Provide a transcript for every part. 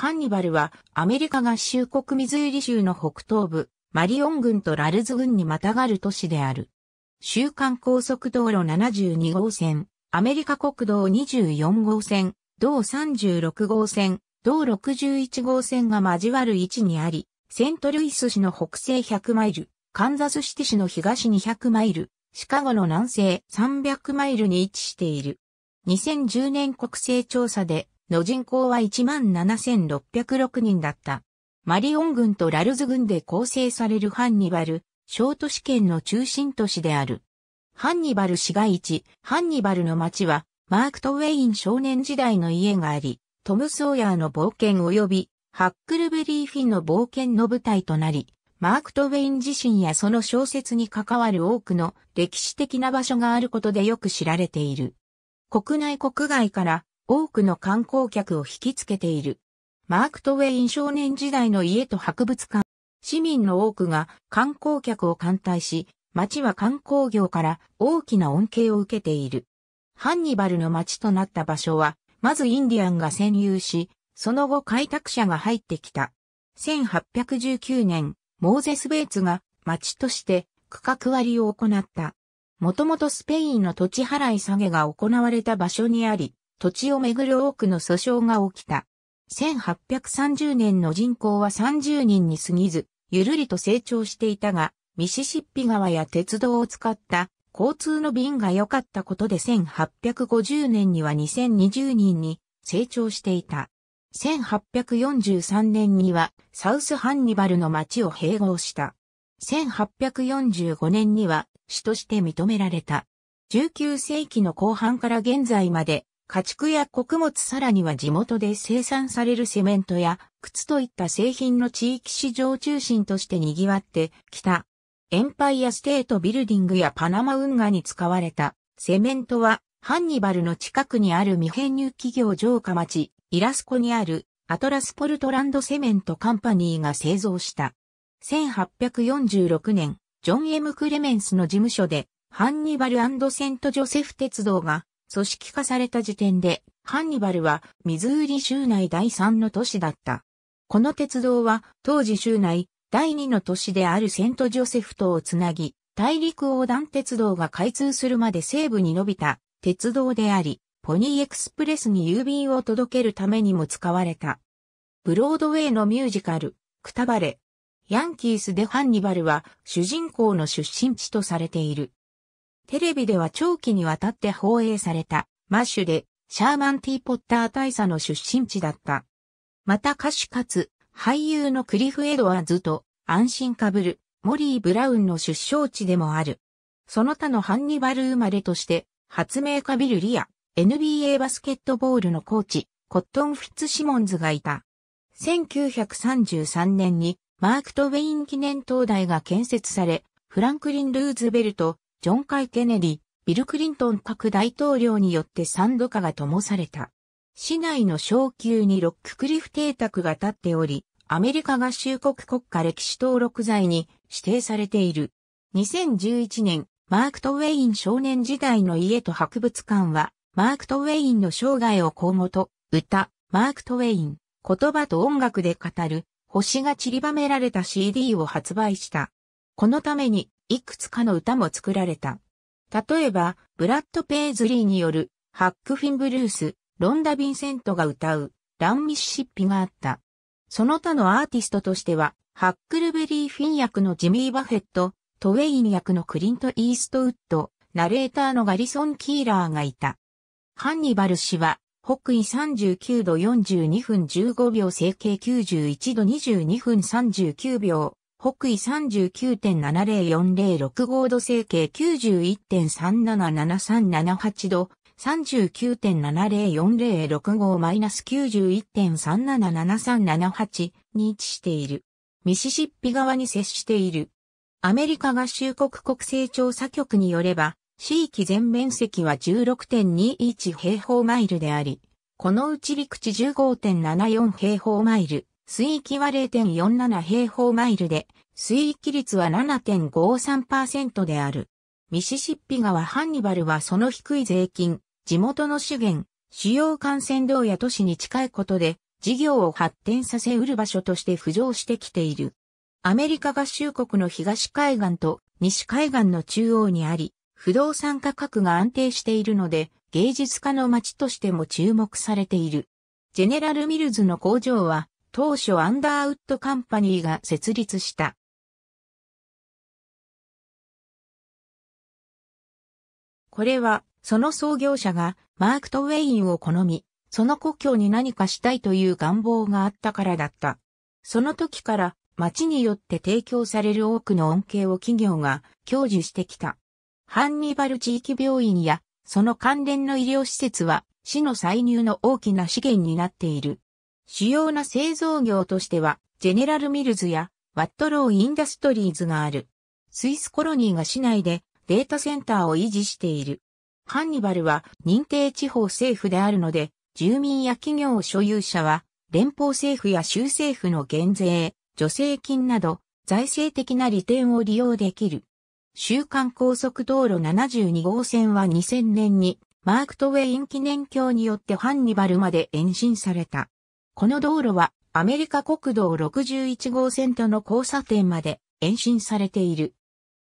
ハンニバルはアメリカ合衆国ミズーリ州の北東部、マリオン郡とラルズ郡にまたがる都市である。週間高速道路72号線、アメリカ国道24号線、道36号線、道61号線が交わる位置にあり、セントルイス市の北西100マイル、カンザスシティ市の東200マイル、シカゴの南西300マイルに位置している。2010年国勢調査での人口は17,606人だった。マリオン軍とラルズ軍で構成されるハンニバル、小都市圏の中心都市である。ハンニバル市街地、ハンニバルの町は、マーク・トウェイン少年時代の家があり、トム・ソーヤーの冒険及び、ハックルベリー・フィンの冒険の舞台となり、マーク・トウェイン自身やその小説に関わる多くの歴史的な場所があることでよく知られている。国内国外から多くの観光客を引きつけている。マーク・トウェイン少年時代の家と博物館。市民の多くが観光客を歓待し、町は観光業から大きな恩恵を受けている。ハンニバルの町となった場所は、まずインディアンが占有し、その後開拓者が入ってきた。1819年、モーゼス・ベイツが町として区画割りを行った。もともとスペインの土地払い下げが行われた場所にあり、土地をめぐる多くの訴訟が起きた。1830年の人口は30人に過ぎず、ゆるりと成長していたが、ミシシッピ川や鉄道を使った交通の便が良かったことで1850年には2020人に成長していた。1843年にはサウスハンニバルの町を併合した。1845年には市として認められた。19世紀の後半から現在まで家畜や穀物さらには地元で生産されるセメントや靴といった製品の地域市場中心として賑わってきた。エンパイアステートビルディングやパナマ運河に使われたセメントはハンニバルの近くにある未編入企業城下町イラスコにあるアトラスポルトランドセメントカンパニーが製造した。1846年、ジョン・ M・ クレメンスの事務所で、ハンニバルセント・ジョセフ鉄道が組織化された時点で、ハンニバルはミズーリ州内第3の都市だった。この鉄道は当時州内第2の都市であるセントジョセフ島をつなぎ、大陸横断鉄道が開通するまで西部に伸びた鉄道であり、ポニーエクスプレスに郵便を届けるためにも使われた。ブロードウェイのミュージカル、くたばれ。ヤンキースでハンニバルは主人公の出身地とされている。テレビでは長期にわたって放映された、マッシュで、シャーマン・ティー・ポッター大佐の出身地だった。また歌手かつ、俳優のクリフ・エドワーズと、安心かぶる、モリー・ブラウンの出生地でもある。その他のハンニバル生まれとして、発明家ビル・リア、NBA バスケットボールのコーチ、コットン・フィッツ・シモンズがいた。1933年に、マーク・トウェイン記念灯台が建設され、フランクリン・ルーズベルト、ジョン・カイ・ケネディ、ビル・クリントン各大統領によってン度化が灯された。市内の小級にロッククリフ邸宅が建っており、アメリカ合衆国国家歴史登録罪に指定されている。2011年、マーク・トウェイン少年時代の家と博物館は、マーク・トウェインの生涯を公目と、歌、マーク・トウェイン、言葉と音楽で語る、星が散りばめられた CD を発売した。このために、いくつかの歌も作られた。例えば、ブラッド・ペイズリーによる、ハック・フィン・ブルース、ロンダ・ヴィンセントが歌う、ラン・ミシシッピがあった。その他のアーティストとしては、ハックルベリー・フィン役のジミー・バフェット、トウェイン役のクリント・イーストウッド、ナレーターのガリソン・キーラーがいた。ハンニバル氏は、北緯39度42分15秒、成形91度22分39秒、北緯39.704065度整形91.377378度、39.704065-91.377378に位置している。ミシシッピ側に接している。アメリカ合衆国国勢調査局によれば、地域全面積は16.21平方マイルであり、このうち陸地15.74平方マイル、水域は0.47平方マイルで、水域率は7.53%である。ミシシッピ川ハンニバルはその低い税金、地元の資源、主要幹線道や都市に近いことで、事業を発展させうる場所として浮上してきている。アメリカ合衆国の東海岸と西海岸の中央にあり、不動産価格が安定しているので、芸術家の街としても注目されている。ジェネラル・ミルズの工場は、当初アンダーウッドカンパニーが設立した。これは、その創業者がマーク・トウェインを好み、その故郷に何かしたいという願望があったからだった。その時から町によって提供される多くの恩恵を企業が享受してきた。ハンニバル地域病院やその関連の医療施設は市の歳入の大きな資源になっている。主要な製造業としては、ジェネラルミルズやワットローインダストリーズがある。スイスコロニーが市内でデータセンターを維持している。ハンニバルは認定地方政府であるので、住民や企業所有者は、連邦政府や州政府の減税、助成金など、財政的な利点を利用できる。週間高速道路72号線は2000年に、マークトウェイン記念橋によってハンニバルまで延伸された。この道路はアメリカ国道61号線との交差点まで延伸されている。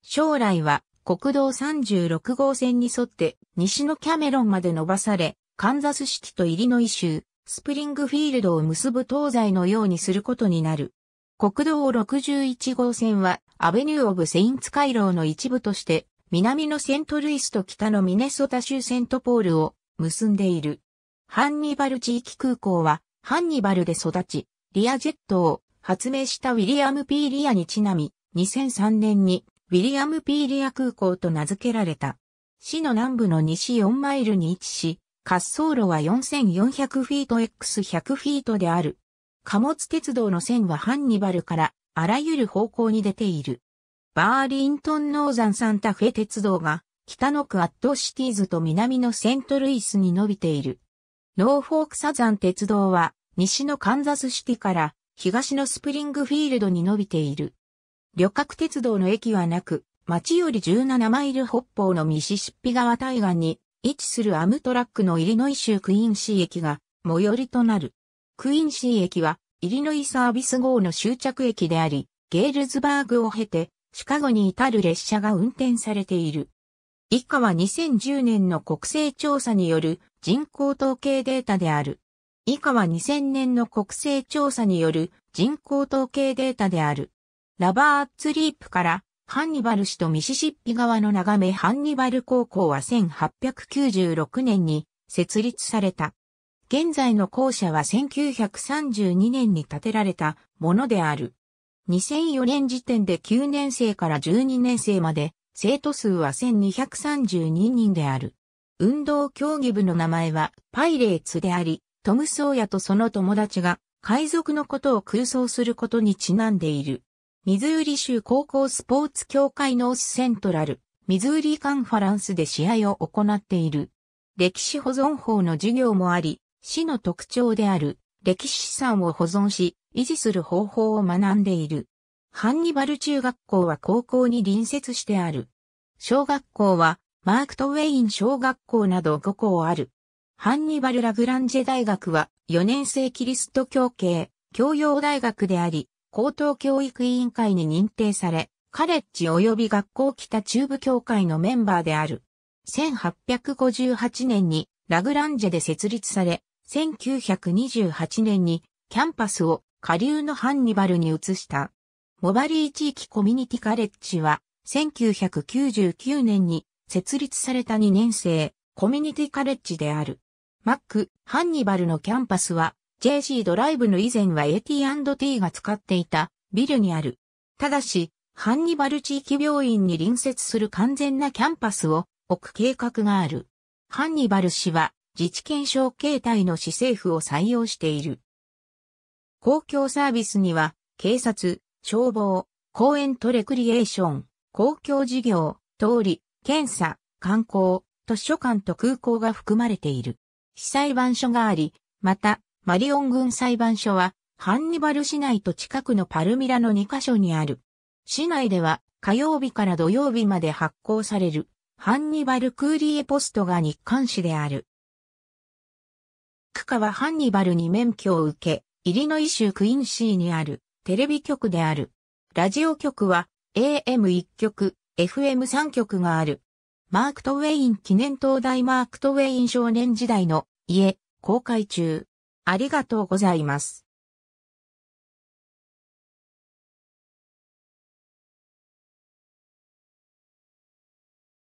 将来は国道36号線に沿って西のキャメロンまで伸ばされ、カンザスシティとイリノイ州、スプリングフィールドを結ぶ東西のようにすることになる。国道61号線はアベニュー・オブ・セインツ回廊の一部として南のセントルイスと北のミネソタ州セントポールを結んでいる。ハンニバル地域空港はハンニバルで育ち、リアジェットを発明したウィリアム・ピー・リアにちなみ、2003年にウィリアム・ピー・リア空港と名付けられた。市の南部の西4マイルに位置し、滑走路は4400フィート X100 フィートである。貨物鉄道の線はハンニバルからあらゆる方向に出ている。バーリントンノーザンサンタフェ鉄道が北のクアッドシティーズと南のセントルイスに伸びている。ノーフォークサザン鉄道は西のカンザスシティから東のスプリングフィールドに伸びている。旅客鉄道の駅はなく、町より17マイル北方のミシシッピ川対岸に位置するアムトラックのイリノイ州クインシー駅が最寄りとなる。クインシー駅はイリノイサービス号の終着駅であり、ゲールズバーグを経てシカゴに至る列車が運転されている。以下は2010年の国勢調査による人口統計データである。以下は2000年の国勢調査による人口統計データである。ラバー・ツリープからハンニバル市とミシシッピ川の眺めハンニバル高校は1896年に設立された。現在の校舎は1932年に建てられたものである。2004年時点で9年生から12年生まで生徒数は1232人である。運動競技部の名前はパイレーツであり、トム・ソーヤとその友達が海賊のことを空想することにちなんでいる。ミズーリ州高校スポーツ協会ノースセントラル、ミズーリカンファランスで試合を行っている。歴史保存法の授業もあり、市の特徴である歴史資産を保存し、維持する方法を学んでいる。ハンニバル中学校は高校に隣接してある。小学校はマークトウェイン小学校など5校ある。ハンニバル・ラグランジェ大学は4年生キリスト教系教養大学であり、高等教育委員会に認定され、カレッジ及び学校北中部協会のメンバーである。1858年にラグランジェで設立され、1928年にキャンパスを下流のハンニバルに移した。モバリー地域コミュニティカレッジは1999年に設立された2年生コミュニティカレッジである。マック、ハンニバルのキャンパスは、JC ドライブの以前は AT&T が使っていたビルにある。ただし、ハンニバル地域病院に隣接する完全なキャンパスを置く計画がある。ハンニバル氏は自治憲章形態の市政府を採用している。公共サービスには警察、消防、公園とレクリエーション、公共事業、通り、検査、観光、図書館と空港が含まれている。被裁判所があり、また、マリオン軍裁判所は、ハンニバル市内と近くのパルミラの2カ所にある。市内では、火曜日から土曜日まで発行される、ハンニバル・クーリエポストが日刊紙である。区下はハンニバルに免許を受け、イリノイ州クインシーにあるテレビ局である。ラジオ局は AM1 局、FM3 局がある。マークトウェイン記念灯台マークトウェイン少年時代の家、公開中。ありがとうございます。